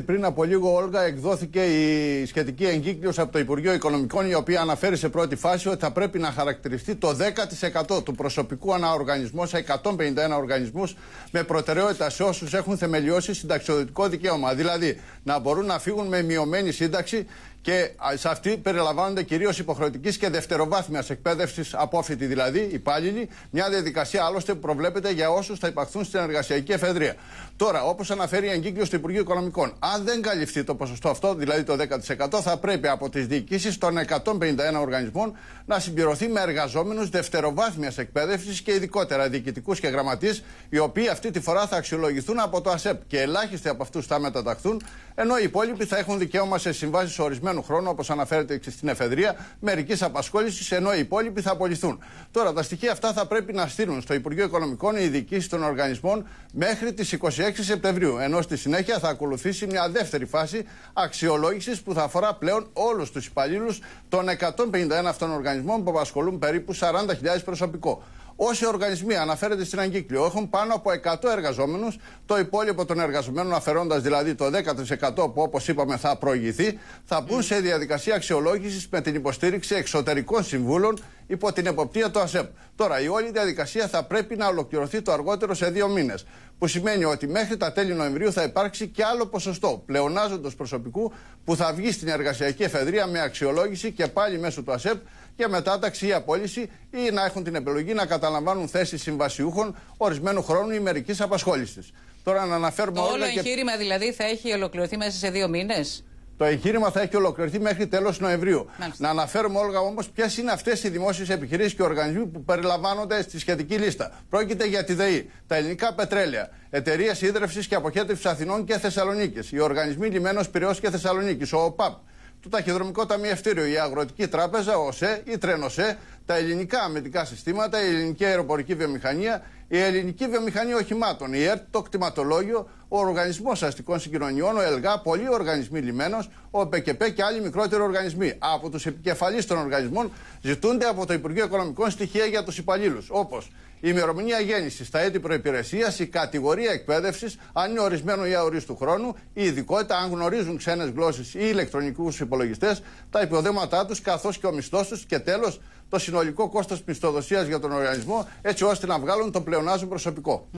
πριν από λίγο, Όλγα, εκδόθηκε η σχετική εγκύκλωση από το Υπουργείο Οικονομικών, η οποία αναφέρει σε πρώτη φάση ότι θα πρέπει να χαρακτηριστεί το 10% του προσωπικού αναοργανισμού σε 151 οργανισμούς, με προτεραιότητα σε όσους έχουν θεμελιώσει συνταξιοδοτικό δικαίωμα. Δηλαδή, να μπορούν να φύγουν με μειωμένη σύνταξη και σε αυτή περιλαμβάνονται κυρίως υποχρεωτικής και δευτεροβάθμιας εκπαίδευσης, απόφοιτη δηλαδή, υπάλληλοι, μια διαδικασία άλλωστε που προβλέπεται για όσους θα υπαχθούν στην εργασιακή εφεδρεία. Τώρα, όπως αναφέρει η εγκύκλιος του Υπουργείου Οικονομικών, αν δεν καλυφθεί το ποσοστό αυτό, δηλαδή το 10%, θα πρέπει από τις διοικήσεις των 151 οργανισμών να συμπληρωθεί με εργαζόμενους δευτεροβάθμιας εκπαίδευσης και ειδικότερα διοικητικούς και γραμματείς, οι οποίοι αυτή τη φορά θα αξιολογηθούν από το ΑΣΕΠ και ελάχιστοι από αυτούς θα μεταταχθούν, ενώ οι υπόλοιποι θα έχουν δικαίωμα σε συμβάσεις ορισμένων συγκεκριμένου χρόνου, όπως αναφέρεται και στην εφεδρεία, μερικής απασχόλησης, ενώ οι υπόλοιποι θα απολυθούν. Τώρα, τα στοιχεία αυτά θα πρέπει να στείλουν στο Υπουργείο Οικονομικών οι ειδικοί των οργανισμών μέχρι τις 26 Σεπτεμβρίου. Ενώ στη συνέχεια θα ακολουθήσει μια δεύτερη φάση αξιολόγησης που θα αφορά πλέον όλους τους υπαλλήλους των 151 αυτών οργανισμών που απασχολούν περίπου 40.000 προσωπικό. Όσοι οργανισμοί αναφέρονται στην Αγκύκλιο έχουν πάνω από 100 εργαζόμενους, το υπόλοιπο των εργαζομένων, αφαιρώντας δηλαδή το 10% που όπως είπαμε θα προηγηθεί, θα μπουν σε διαδικασία αξιολόγησης με την υποστήριξη εξωτερικών συμβούλων υπό την εποπτεία του ΑΣΕΠ. Τώρα, η όλη διαδικασία θα πρέπει να ολοκληρωθεί το αργότερο σε δύο μήνες. Που σημαίνει ότι μέχρι τα τέλη Νοεμβρίου θα υπάρξει και άλλο ποσοστό πλεονάζοντο προσωπικού που θα βγει στην εργασιακή εφεδρεία με αξιολόγηση και πάλι μέσω του ΑΣΕΠ για μετάταξη ή απόλυση ή να έχουν την επιλογή να καταλαμβάνουν θέσεις συμβασιούχων ορισμένου χρόνου ή μερικής απασχόλησης. Τώρα να αναφέρουμε το όλο εγχείρημα και... δηλαδή θα έχει ολοκληρωθεί μέσα σε δύο μήνες. Το εγχείρημα θα έχει ολοκληρωθεί μέχρι τέλος Νοεμβρίου. Μάλιστα. Να αναφέρουμε όλγα όμως ποιες είναι αυτές οι δημόσιες επιχειρήσεις και οργανισμοί που περιλαμβάνονται στη σχετική λίστα. Πρόκειται για τη ΔΕΗ, τα ελληνικά πετρέλαια, εταιρείες ίδρυυσης και αποχέτευσης Αθηνών και Θεσσαλονίκης, οι οργανισμοί Λιμένος Πυραιός και Θεσσαλονίκης, ο ΟΠΑΠ, το Ταχυδρομικό Ταμιευτήριο, η Αγροτική Τράπεζα, ο ΣΕ, η ΣΕ, τα ελληνικά αμυντικά συστήματα, η ελληνική αεροπορική βιομηχανία, η ελληνική βιομηχανία οχημάτων, η ΕΡΤ, το κτηματολόγιο, ο Οργανισμός Αστικών Συγκοινωνιών, ο ΕΛΓΑ, πολλοί οργανισμοί λιμένος, ο ΠΚΠ και άλλοι μικρότεροι οργανισμοί. Από τους επικεφαλείς των οργανισμών ζητούνται από το Υπουργείο Οικονομικών στοιχεία για τους υπαλλήλους, όπως η ημερομηνία γέννησης, τα έτη προπηρεσία, η κατηγορία εκπαίδευσης, αν είναι ορισμένο ή αορίστου χρόνου, η ειδικότητα, αν γνωρίζουν ξένες γλώσσες ή ηλεκτρονικούς υπολογιστές, τα υποδέματά τους καθώς και ο μισθός τους και τέλος το συνολικό κόστος μισθοδοσίας για τον οργανισμό, έτσι ώστε να βγάλουν το πλεονέκτημα πλεονάζουν προσωπικό.